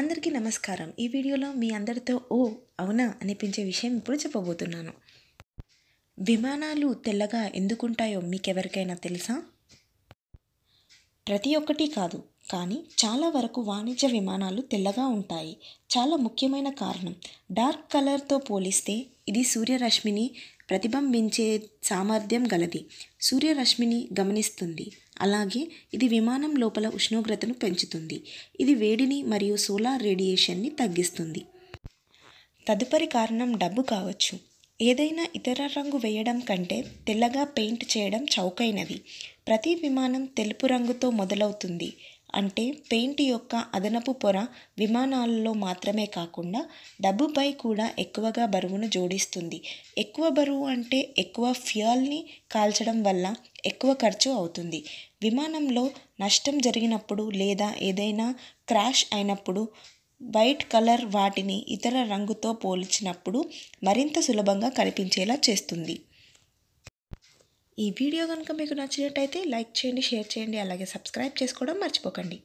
అందరికీ నమస్కారం ఈ వీడియోలో మీ అందరితో ఓ అవునా అనిపించే విషయం ఇప్పుడు చెప్పబోతున్నాను విమానాలు తెల్లగా ఎందుకుంటాయో మీకెవరికైనా తెలుసా ప్రతి ఒక్కటి కాదు కానీ చాలా వరకు వాణిజ్య విమానాలు తెల్లగా ఉంటాయి చాలా ముఖ్యమైన కారణం డార్క్ కలర్తో పోలిస్తే ఇది సూర్యరశ్మిని ప్రతిబింబించే సామర్థ్యం గలది సూర్యరశ్మిని గమనిస్తుంది అలాగే ఇది విమానం లోపల ఉష్ణోగ్రతను పెంచుతుంది ఇది వేడిని మరియు సోలార్ రేడియేషన్ని తగ్గిస్తుంది తదుపరి కారణం డబ్బు కావచ్చు ఏదైనా ఇతర రంగు వేయడం కంటే తెల్లగా పెయింట్ చేయడం చౌకైనది ప్రతి విమానం తెలుపు రంగుతో మొదలవుతుంది అంటే పెయింట్ యొక్క అదనపు పొర విమానాలలో మాత్రమే కాకుండా డబ్బుపై కూడా ఎక్కువగా బరువును జోడిస్తుంది ఎక్కువ బరువు అంటే ఎక్కువ ఫ్యూయల్ని కాల్చడం వల్ల ఎక్కువ ఖర్చు అవుతుంది విమానంలో నష్టం జరిగినప్పుడు లేదా ఏదైనా క్రాష్ అయినప్పుడు వైట్ కలర్ వాటిని ఇతర రంగుతో పోల్చినప్పుడు మరింత సులభంగా కనిపించేలా చేస్తుంది ఈ వీడియో కనుక మీకు నచ్చినట్టయితే లైక్ చేయండి షేర్ చేయండి అలాగే సబ్స్క్రైబ్ చేసుకోవడం మర్చిపోకండి